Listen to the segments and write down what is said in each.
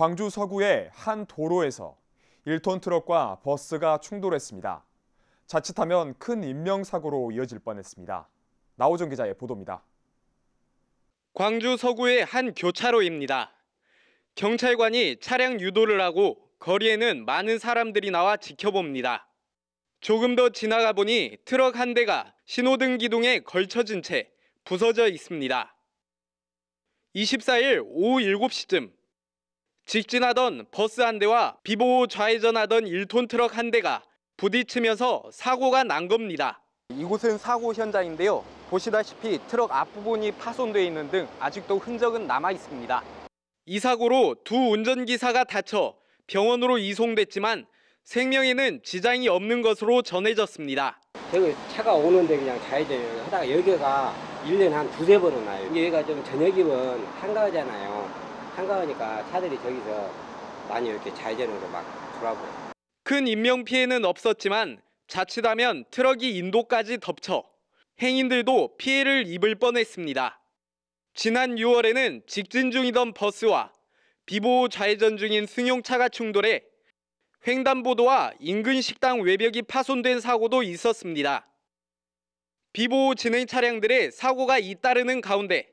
광주 서구의 한 도로에서 1톤 트럭과 버스가 충돌했습니다. 자칫하면 큰 인명사고로 이어질 뻔했습니다. 나호정 기자의 보도입니다. 광주 서구의 한 교차로입니다. 경찰관이 차량 유도를 하고 거리에는 많은 사람들이 나와 지켜봅니다. 조금 더 지나가 보니 트럭 한 대가 신호등 기둥에 걸쳐진 채 부서져 있습니다. 24일 오후 7시쯤 직진하던 버스 한 대와 비보호 좌회전하던 1톤 트럭 한 대가 부딪히면서 사고가 난 겁니다. 이곳은 사고 현장인데요. 보시다시피 트럭 앞부분이 파손돼 있는 등 아직도 흔적은 남아 있습니다. 이 사고로 두 운전기사가 다쳐 병원으로 이송됐지만 생명에는 지장이 없는 것으로 전해졌습니다. 차가 오는데 그냥 좌회전을 하다가 여기가 1년에 한 두세 번은 나요. 여기가 좀 저녁이면 한가하잖아요. 한가하니까 차들이 저기서 많이 이렇게 좌회전으로 막 돌아고. 큰 인명 피해는 없었지만 자칫하면 트럭이 인도까지 덮쳐 행인들도 피해를 입을 뻔했습니다. 지난 6월에는 직진 중이던 버스와 비보호 좌회전 중인 승용차가 충돌해 횡단보도와 인근 식당 외벽이 파손된 사고도 있었습니다. 비보호 진행 차량들의 사고가 잇따르는 가운데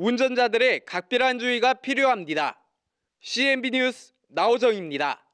운전자들의 각별한 주의가 필요합니다. CNB 뉴스 나호정입니다.